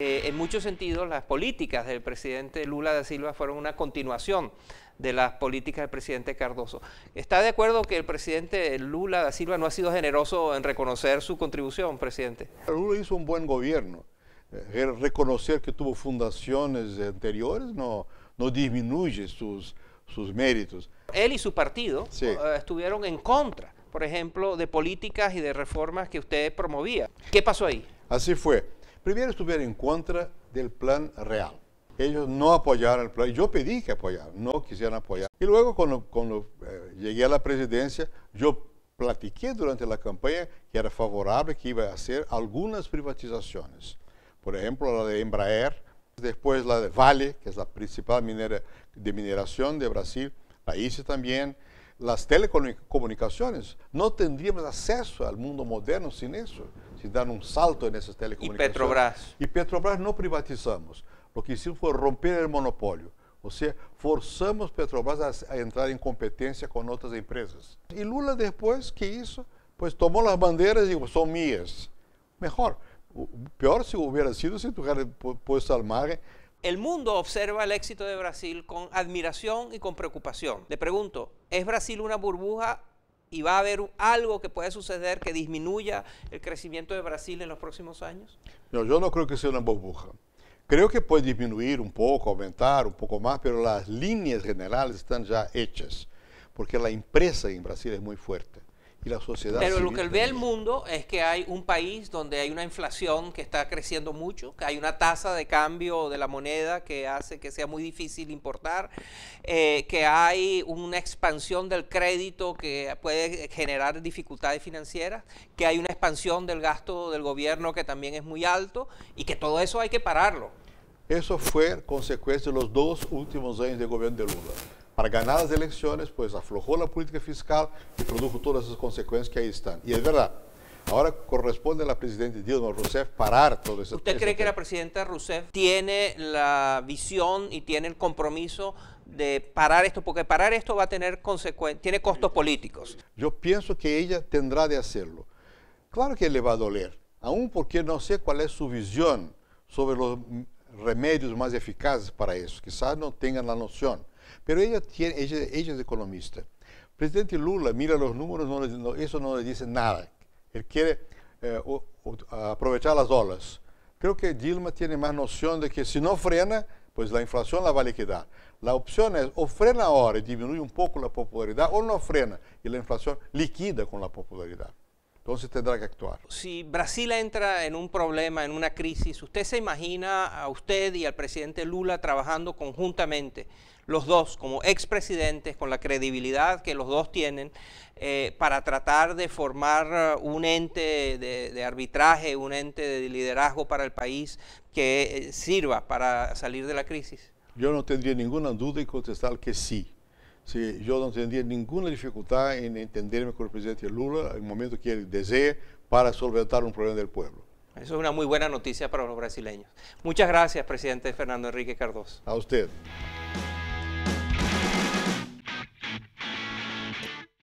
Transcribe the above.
Eh, en muchos sentidos, las políticas del presidente Lula da Silva fueron una continuación de las políticas del presidente Cardoso. ¿Está de acuerdo que el presidente Lula da Silva no ha sido generoso en reconocer su contribución, presidente? Lula hizo un buen gobierno. Eh, reconocer que tuvo fundaciones anteriores no, no disminuye sus, sus méritos. Él y su partido eh, estuvieron en contra, por ejemplo, de políticas y de reformas que usted promovía. ¿Qué pasó ahí? Así fue primero estuvieron en contra del plan real. Ellos no apoyaron el plan. Yo pedí que apoyaran, no quisieran apoyar. Y luego cuando, eh, llegué a la presidencia, yo platiqué durante la campaña que era favorable que iba a hacer algunas privatizaciones. Por ejemplo, la de Embraer, después la de Vale, que es la principal minera de mineración de Brasil, la hice también. Las telecomunicaciones, no tendríamos acceso al mundo moderno sin eso y dar un salto en esas telecomunicaciones. Y Petrobras. Y Petrobras no privatizamos. Lo que hicimos fue romper el monopolio. o sea forçamos Petrobras a, entrar en competencia con otras empresas. Y Lula, después, que hizo? Pues tomó las banderas y son são minhas. Melhor, pior hubiera sido si tuviera puesto al margen. El mundo observa el éxito de Brasil con admiración y con preocupación. Le pregunto, ¿es Brasil una burbuja y va a haber algo que puede suceder que disminuya el crecimiento de Brasil en los próximos años? No, yo no creo que sea una burbuja. Creo que puede disminuir un poco, aumentar un poco más, pero las líneas generales están ya hechas, porque la empresa en Brasil es muy fuerte. Pero lo que ve el mundo es que hay un país donde hay una inflación que está creciendo mucho, que hay una tasa de cambio de la moneda que hace que sea muy difícil importar, eh, que hay una expansión del crédito que puede generar dificultades financieras, que hay una expansión del gasto del gobierno que también es muy alto y que todo eso hay que pararlo. Eso fue consecuencia de los dos últimos años de gobierno de Lula para ganar las elecciones, pues aflojó la política fiscal y produjo todas esas consecuencias que ahí están. Y es verdad, Ahora corresponde a la presidenta Dilma Rousseff parar todo eso. ¿Usted cree que la presidenta Rousseff tiene la visión y tiene el compromiso de parar esto? Porque parar esto va a tener consecuencias, tiene costos políticos. Yo pienso que ella tendrá de hacerlo. Claro que le va a doler, aún porque no sé cuál es su visión sobre los remedios más eficaces para eso. Quizás no tengan la noción. Pero ella, tiene, es economista. El presidente Lula mira los números, no, eso no le dice nada. Él quiere eh, aprovechar las olas. Creo que Dilma tiene más noción de que si no frena, pues la inflación la va a liquidar. La opción es o frena ahora y disminuye un poco la popularidad o no frena y la inflación liquida con la popularidad entonces tendrá que actuar. Si Brasil entra en un problema, en una crisis, ¿usted se imagina a usted y al presidente Lula trabajando conjuntamente, los dos como expresidentes, con la credibilidad que los dos tienen, eh, para tratar de formar uh, un ente de, arbitraje, un ente de liderazgo para el país que eh, sirva para salir de la crisis? Yo no tendría ninguna duda y contestar que sí Sí, yo no tendría ninguna dificultad en entenderme con el presidente Lula en el momento que él desee para solventar un problema del pueblo. Eso es una muy buena noticia para los brasileños. Muchas gracias, presidente Fernando Enrique Cardoso. A usted.